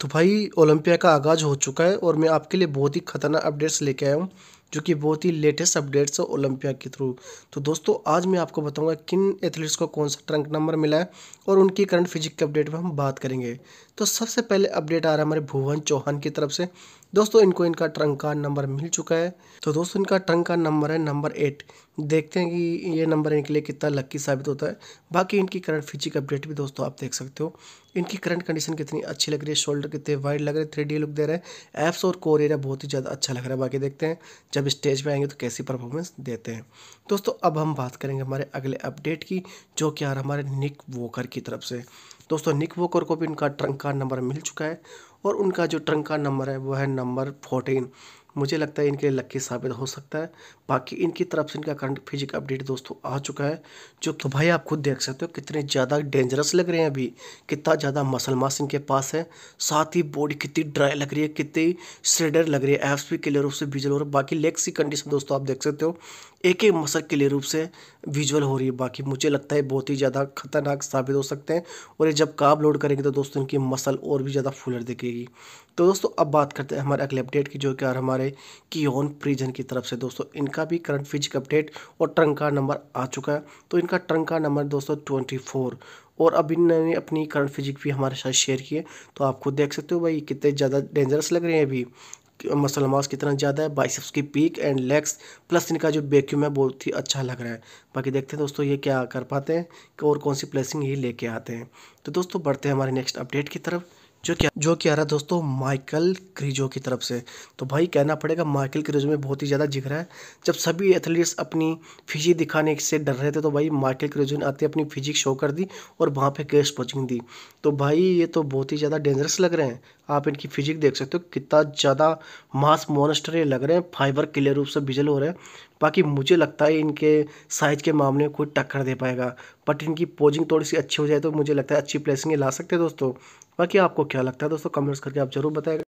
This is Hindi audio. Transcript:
तो भाई ओलंपिया का आगाज़ हो चुका है और मैं आपके लिए बहुत ही खतरनाक अपडेट्स लेके आया हूँ जो कि बहुत ही लेटेस्ट अपडेट्स है ओलंपिया के थ्रू तो दोस्तों आज मैं आपको बताऊंगा किन एथलीट्स को कौन सा ट्रंक नंबर मिला है और उनकी करंट फिजिक के अपडेट पर हम बात करेंगे तो सबसे पहले अपडेट आ रहा है हमारे भुवन चौहान की तरफ से दोस्तों इनको इनका ट्रंक का नंबर मिल चुका है तो दोस्तों इनका ट्रंक का नंबर है नंबर एट देखते हैं कि ये नंबर इनके लिए कितना लक्की साबित होता है बाकी इनकी करंट फिजिक अपडेट भी दोस्तों आप देख सकते हो इनकी करंट कंडीशन कितनी अच्छी लग रही है शोल्डर कितने वाइड लग रहे हैं थ्री लुक दे रहे हैं एप्स और कोर एरिया बहुत ही ज़्यादा अच्छा लग रहा है बाकी देखते हैं जब स्टेज पे आएंगे तो कैसी परफॉर्मेंस देते हैं दोस्तों अब हम बात करेंगे हमारे अगले अपडेट की जो कि आ रहा हमारे निक वोकर की तरफ से दोस्तों निक वोकर को भी उनका ट्रंक कार्ड नंबर मिल चुका है और उनका जो ट्रंक कार्ड नंबर है वो है नंबर फोर्टीन मुझे लगता है इनके लिए लक्की साबित हो सकता है बाकी इनकी तरफ से इनका करंट फिजिक अपडेट दोस्तों आ चुका है जो तो भाई आप खुद देख सकते हो कितने ज़्यादा डेंजरस लग रहे हैं अभी कितना ज़्यादा मसल मास इनके पास है साथ ही बॉडी कितनी ड्राई लग रही है कितनी श्रेडर लग रही है एफ्स भी क्लियर रूप से विजुअल हो रहा है बाकी लेग्स की कंडीशन दोस्तों आप देख सकते हो एक एक मसल क्लियर रूप से विजुअल हो रही है बाकी मुझे लगता है बहुत ही ज़्यादा खतरनाक साबित हो सकते हैं और ये जब काब लोड करेंगे तो दोस्तों इनकी मसल और भी ज़्यादा फुलर दिखेगी तो दोस्तों अब बात करते हैं हमारे अगले अपडेट की जो कि हमारे है कीओन प्रिजन की तरफ से दोस्तों इनका भी करंट फिजिक अपडेट और ट्रंक का नंबर आ चुका है तो इनका ट्रंक का नंबर दोस्तों ट्वेंटी फोर और अब इन्होंने अपनी करंट फिजिक भी हमारे साथ शेयर की है तो आप खुद देख सकते हो भाई कितने ज़्यादा डेंजरस लग रहे हैं अभी मसल मास कितना ज़्यादा है बाइसेप्स की पीक एंड लेग्स प्लस इनका जो बैक्यूम है बहुत ही अच्छा लग रहा है बाकी देखते हैं दोस्तों ये क्या कर पाते हैं और कौन सी प्लेसिंग ये लेके आते हैं तो दोस्तों बढ़ते हैं हमारे नेक्स्ट अपडेट की तरफ जो क्या जो कि आ रहा दोस्तों माइकल क्रिजो की तरफ से तो भाई कहना पड़ेगा माइकल क्रिजो में बहुत ही ज़्यादा रहा है जब सभी एथलीट्स अपनी फिजिक दिखाने से डर रहे थे तो भाई माइकल क्रिजो ने आते अपनी फिजिक शो कर दी और वहाँ पे गेस्ट कोचिंग दी तो भाई ये तो बहुत ही ज़्यादा डेंजरस लग रहे हैं आप इनकी फिजिक देख सकते हो कितना ज़्यादा मास मोनस्टर ये लग रहे हैं फाइबर क्लियर रूप से बिजल हो रहे हैं बाकी मुझे लगता है इनके साइज़ के मामले में कोई टक्कर दे पाएगा बट इनकी पोजिंग थोड़ी सी अच्छी हो जाए तो मुझे लगता है अच्छी प्लेसिंग ला सकते हैं दोस्तों बाकी आपको क्या लगता है दोस्तों कमेंट्स करके आप जरूर बताएगा